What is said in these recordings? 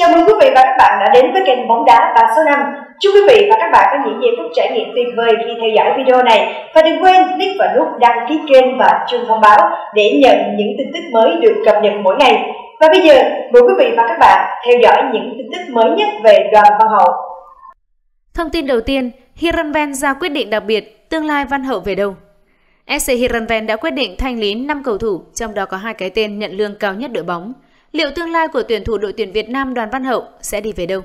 Chào mừng quý vị và các bạn đã đến với kênh bóng đá 3 số 5. Chúc quý vị và các bạn có những giây phút trải nghiệm tuyệt vời khi theo dõi video này và đừng quên click vào nút đăng ký kênh và chuông thông báo để nhận những tin tức mới được cập nhật mỗi ngày. Và bây giờ mời quý vị và các bạn theo dõi những tin tức mới nhất về Đoàn Văn Hậu. Thông tin đầu tiên, Hiranven ra quyết định đặc biệt tương lai Văn Hậu về đâu. SC Hiranven đã quyết định thanh lý 5 cầu thủ, trong đó có hai cái tên nhận lương cao nhất đội bóng – Liệu tương lai của tuyển thủ đội tuyển Việt Nam Đoàn Văn Hậu sẽ đi về đâu?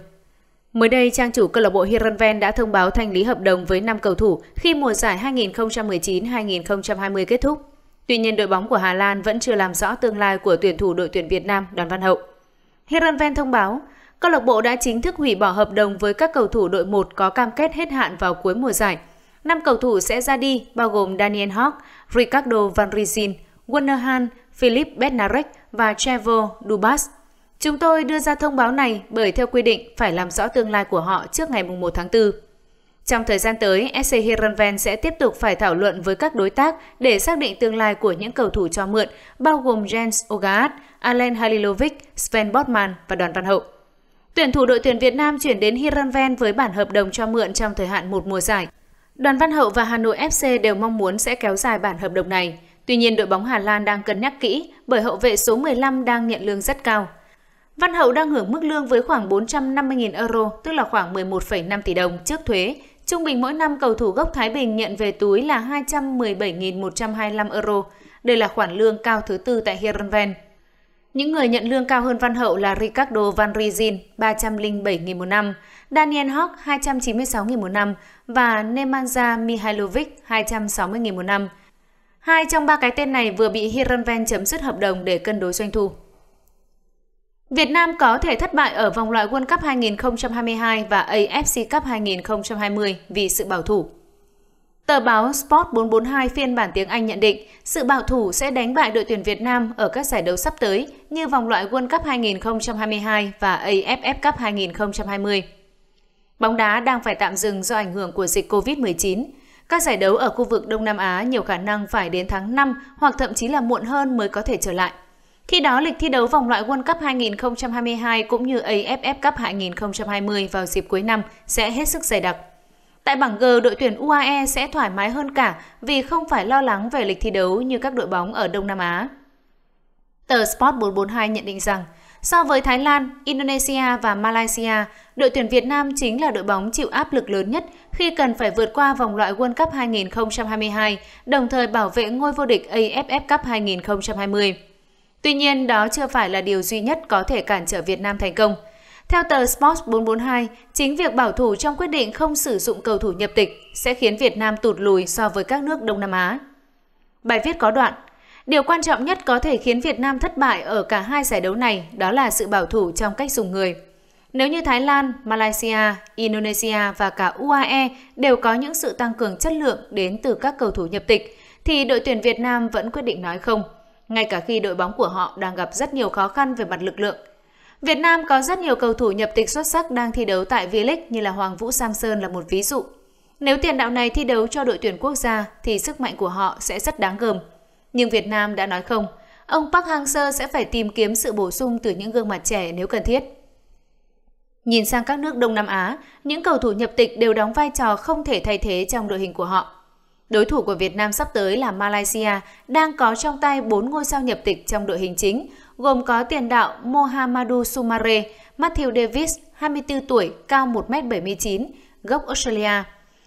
Mới đây, trang chủ câu lạc bộ Hiranven đã thông báo thanh lý hợp đồng với 5 cầu thủ khi mùa giải 2019-2020 kết thúc. Tuy nhiên, đội bóng của Hà Lan vẫn chưa làm rõ tương lai của tuyển thủ đội tuyển Việt Nam Đoàn Văn Hậu. Hiranven thông báo, câu lạc bộ đã chính thức hủy bỏ hợp đồng với các cầu thủ đội 1 có cam kết hết hạn vào cuối mùa giải. 5 cầu thủ sẽ ra đi bao gồm Daniel Hock, Ricardo Van Rizin, Werner Philip Bednarek, và Trevor Dubas. Chúng tôi đưa ra thông báo này bởi theo quy định phải làm rõ tương lai của họ trước ngày 1 tháng 4. Trong thời gian tới, SC Heerenveen sẽ tiếp tục phải thảo luận với các đối tác để xác định tương lai của những cầu thủ cho mượn, bao gồm Jens Ogaard, Alen Halilovic, Sven Botman và Đoàn Văn Hậu. Tuyển thủ đội tuyển Việt Nam chuyển đến Heerenveen với bản hợp đồng cho mượn trong thời hạn một mùa giải. Đoàn Văn Hậu và Hà Nội FC đều mong muốn sẽ kéo dài bản hợp đồng này. Tuy nhiên đội bóng Hà Lan đang cân nhắc kỹ bởi hậu vệ số 15 đang nhận lương rất cao. Văn Hậu đang hưởng mức lương với khoảng 450.000 euro, tức là khoảng 11,5 tỷ đồng trước thuế. Trung bình mỗi năm cầu thủ gốc Thái Bình nhận về túi là 217.125 euro. Đây là khoản lương cao thứ tư tại Herenven. Những người nhận lương cao hơn Văn Hậu là Ricardo Van Rizin 307.000 một năm, Daniel Hock 296.000 một năm và Nemanja Mihailovic 260.000 một năm. Hai trong ba cái tên này vừa bị Hiranven chấm dứt hợp đồng để cân đối doanh thu. Việt Nam có thể thất bại ở vòng loại World Cup 2022 và AFC Cup 2020 vì sự bảo thủ. Tờ báo Sport 442 phiên bản tiếng Anh nhận định sự bảo thủ sẽ đánh bại đội tuyển Việt Nam ở các giải đấu sắp tới như vòng loại World Cup 2022 và AFF Cup 2020. Bóng đá đang phải tạm dừng do ảnh hưởng của dịch COVID-19, các giải đấu ở khu vực Đông Nam Á nhiều khả năng phải đến tháng 5 hoặc thậm chí là muộn hơn mới có thể trở lại. Khi đó, lịch thi đấu vòng loại World Cup 2022 cũng như AFF Cup 2020 vào dịp cuối năm sẽ hết sức dày đặc. Tại bảng G, đội tuyển UAE sẽ thoải mái hơn cả vì không phải lo lắng về lịch thi đấu như các đội bóng ở Đông Nam Á. Tờ Sport 442 nhận định rằng, So với Thái Lan, Indonesia và Malaysia, đội tuyển Việt Nam chính là đội bóng chịu áp lực lớn nhất khi cần phải vượt qua vòng loại World Cup 2022, đồng thời bảo vệ ngôi vô địch AFF Cup 2020. Tuy nhiên, đó chưa phải là điều duy nhất có thể cản trở Việt Nam thành công. Theo tờ Sports 442, chính việc bảo thủ trong quyết định không sử dụng cầu thủ nhập tịch sẽ khiến Việt Nam tụt lùi so với các nước Đông Nam Á. Bài viết có đoạn – Điều quan trọng nhất có thể khiến Việt Nam thất bại ở cả hai giải đấu này đó là sự bảo thủ trong cách dùng người. Nếu như Thái Lan, Malaysia, Indonesia và cả UAE đều có những sự tăng cường chất lượng đến từ các cầu thủ nhập tịch, thì đội tuyển Việt Nam vẫn quyết định nói không, ngay cả khi đội bóng của họ đang gặp rất nhiều khó khăn về mặt lực lượng. Việt Nam có rất nhiều cầu thủ nhập tịch xuất sắc đang thi đấu tại V-League như là Hoàng Vũ Sơn là một ví dụ. Nếu tiền đạo này thi đấu cho đội tuyển quốc gia thì sức mạnh của họ sẽ rất đáng gờm nhưng Việt Nam đã nói không. Ông Park Hang-seo sẽ phải tìm kiếm sự bổ sung từ những gương mặt trẻ nếu cần thiết. Nhìn sang các nước Đông Nam Á, những cầu thủ nhập tịch đều đóng vai trò không thể thay thế trong đội hình của họ. Đối thủ của Việt Nam sắp tới là Malaysia, đang có trong tay 4 ngôi sao nhập tịch trong đội hình chính, gồm có tiền đạo Mohamadu Sumare, Matthew Davis, 24 tuổi, cao 1m79, gốc Australia,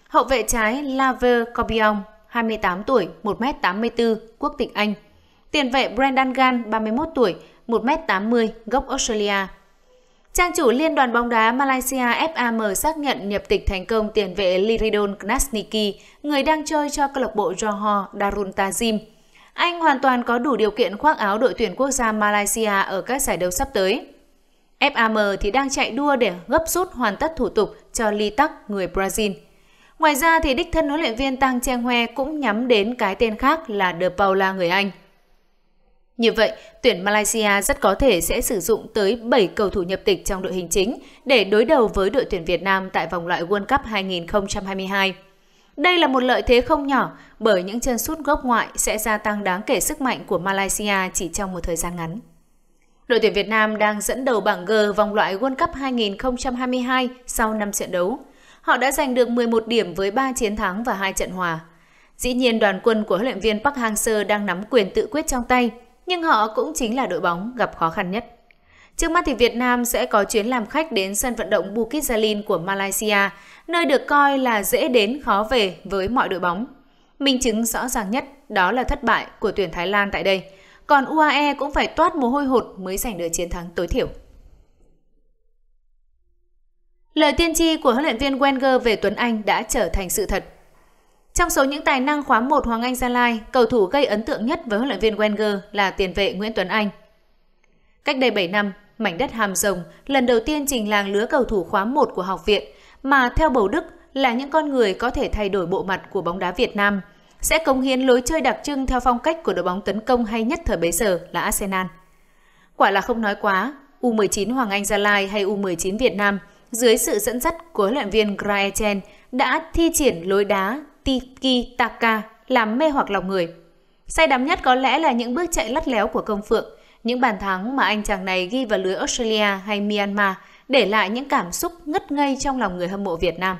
hậu vệ trái Laver Corbion, 28 tuổi, 1m84, quốc tịch Anh. Tiền vệ Brendan Gan, 31 tuổi, 1m80, gốc Australia. Trang chủ Liên đoàn bóng đá Malaysia FAM xác nhận nhập tịch thành công tiền vệ Liridon Knasniki, người đang chơi cho câu lạc bộ Johor Darun Tazim. Anh hoàn toàn có đủ điều kiện khoác áo đội tuyển quốc gia Malaysia ở các giải đấu sắp tới. FAM thì đang chạy đua để gấp rút hoàn tất thủ tục cho Lee Tak, người Brazil. Ngoài ra thì đích thân huấn luyện viên Tang Cheng Hue cũng nhắm đến cái tên khác là De Paula người Anh. Như vậy, tuyển Malaysia rất có thể sẽ sử dụng tới 7 cầu thủ nhập tịch trong đội hình chính để đối đầu với đội tuyển Việt Nam tại vòng loại World Cup 2022. Đây là một lợi thế không nhỏ bởi những chân sút gốc ngoại sẽ gia tăng đáng kể sức mạnh của Malaysia chỉ trong một thời gian ngắn. Đội tuyển Việt Nam đang dẫn đầu bảng G vòng loại World Cup 2022 sau 5 trận đấu. Họ đã giành được 11 điểm với 3 chiến thắng và 2 trận hòa. Dĩ nhiên đoàn quân của huấn luyện viên Park Hang-seo đang nắm quyền tự quyết trong tay, nhưng họ cũng chính là đội bóng gặp khó khăn nhất. Trước mắt thì Việt Nam sẽ có chuyến làm khách đến sân vận động Bukit Jalil của Malaysia, nơi được coi là dễ đến khó về với mọi đội bóng. Minh chứng rõ ràng nhất đó là thất bại của tuyển Thái Lan tại đây. Còn UAE cũng phải toát mồ hôi hột mới giành được chiến thắng tối thiểu. Lời tiên tri của huấn luyện viên Wenger về Tuấn Anh đã trở thành sự thật. Trong số những tài năng khóa 1 Hoàng Anh Gia Lai, cầu thủ gây ấn tượng nhất với huấn luyện viên Wenger là tiền vệ Nguyễn Tuấn Anh. Cách đây 7 năm, mảnh đất Hàm Rồng lần đầu tiên trình làng lứa cầu thủ khóa 1 của học viện, mà theo bầu Đức là những con người có thể thay đổi bộ mặt của bóng đá Việt Nam, sẽ cống hiến lối chơi đặc trưng theo phong cách của đội bóng tấn công hay nhất thời bấy giờ là Arsenal. Quả là không nói quá, U19 Hoàng Anh Gia Lai hay U19 Việt Nam – dưới sự dẫn dắt của luyện viên Graeten đã thi triển lối đá Tiki Taka làm mê hoặc lòng người. Say đắm nhất có lẽ là những bước chạy lắt léo của Công Phượng, những bàn thắng mà anh chàng này ghi vào lưới Australia hay Myanmar để lại những cảm xúc ngất ngây trong lòng người hâm mộ Việt Nam.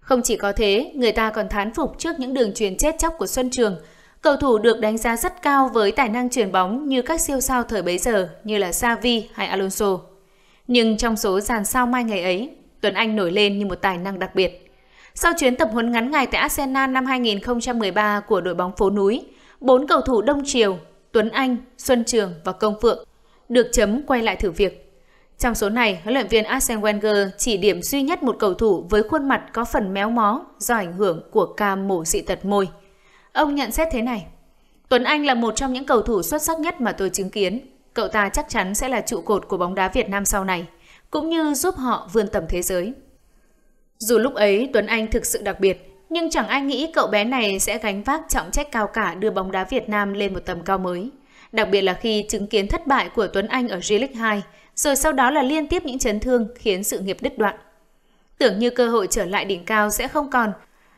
Không chỉ có thế, người ta còn thán phục trước những đường truyền chết chóc của Xuân Trường. Cầu thủ được đánh giá rất cao với tài năng truyền bóng như các siêu sao thời bấy giờ như là Xavi hay Alonso. Nhưng trong số dàn sao mai ngày ấy, Tuấn Anh nổi lên như một tài năng đặc biệt. Sau chuyến tập huấn ngắn ngày tại Arsenal năm 2013 của đội bóng phố núi, bốn cầu thủ Đông Triều, Tuấn Anh, Xuân Trường và Công Phượng được chấm quay lại thử việc. Trong số này, huấn luyện viên Arsene Wenger chỉ điểm duy nhất một cầu thủ với khuôn mặt có phần méo mó do ảnh hưởng của ca mổ dị tật môi. Ông nhận xét thế này. Tuấn Anh là một trong những cầu thủ xuất sắc nhất mà tôi chứng kiến. Cậu ta chắc chắn sẽ là trụ cột của bóng đá Việt Nam sau này, cũng như giúp họ vươn tầm thế giới. Dù lúc ấy Tuấn Anh thực sự đặc biệt, nhưng chẳng ai nghĩ cậu bé này sẽ gánh vác trọng trách cao cả đưa bóng đá Việt Nam lên một tầm cao mới. Đặc biệt là khi chứng kiến thất bại của Tuấn Anh ở G-League 2, rồi sau đó là liên tiếp những chấn thương khiến sự nghiệp đứt đoạn. Tưởng như cơ hội trở lại đỉnh cao sẽ không còn,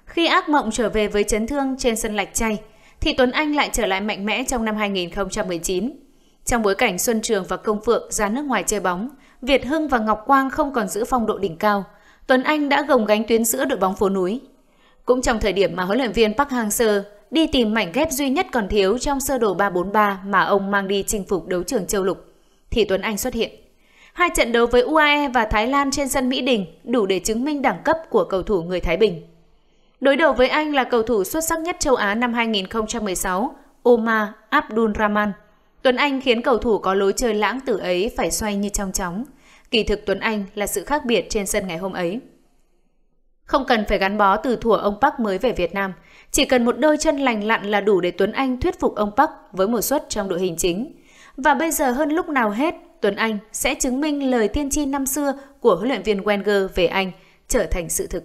khi ác mộng trở về với chấn thương trên sân lạch chay, thì Tuấn Anh lại trở lại mạnh mẽ trong năm 2019 trong bối cảnh Xuân Trường và Công Phượng ra nước ngoài chơi bóng, Việt Hưng và Ngọc Quang không còn giữ phong độ đỉnh cao, Tuấn Anh đã gồng gánh tuyến giữa đội bóng phố núi. Cũng trong thời điểm mà huấn luyện viên Park Hang-seo đi tìm mảnh ghép duy nhất còn thiếu trong sơ đồ 343 mà ông mang đi chinh phục đấu trường châu lục, thì Tuấn Anh xuất hiện. Hai trận đấu với UAE và Thái Lan trên sân Mỹ Đình đủ để chứng minh đẳng cấp của cầu thủ người Thái Bình. Đối đầu với Anh là cầu thủ xuất sắc nhất châu Á năm 2016, Omar Abdul Rahman. Tuấn Anh khiến cầu thủ có lối chơi lãng tử ấy phải xoay như trong chóng. Kỳ thực Tuấn Anh là sự khác biệt trên sân ngày hôm ấy. Không cần phải gắn bó từ thủa ông Park mới về Việt Nam, chỉ cần một đôi chân lành lặn là đủ để Tuấn Anh thuyết phục ông Park với một suất trong đội hình chính. Và bây giờ hơn lúc nào hết, Tuấn Anh sẽ chứng minh lời tiên tri năm xưa của huấn luyện viên Wenger về anh trở thành sự thực.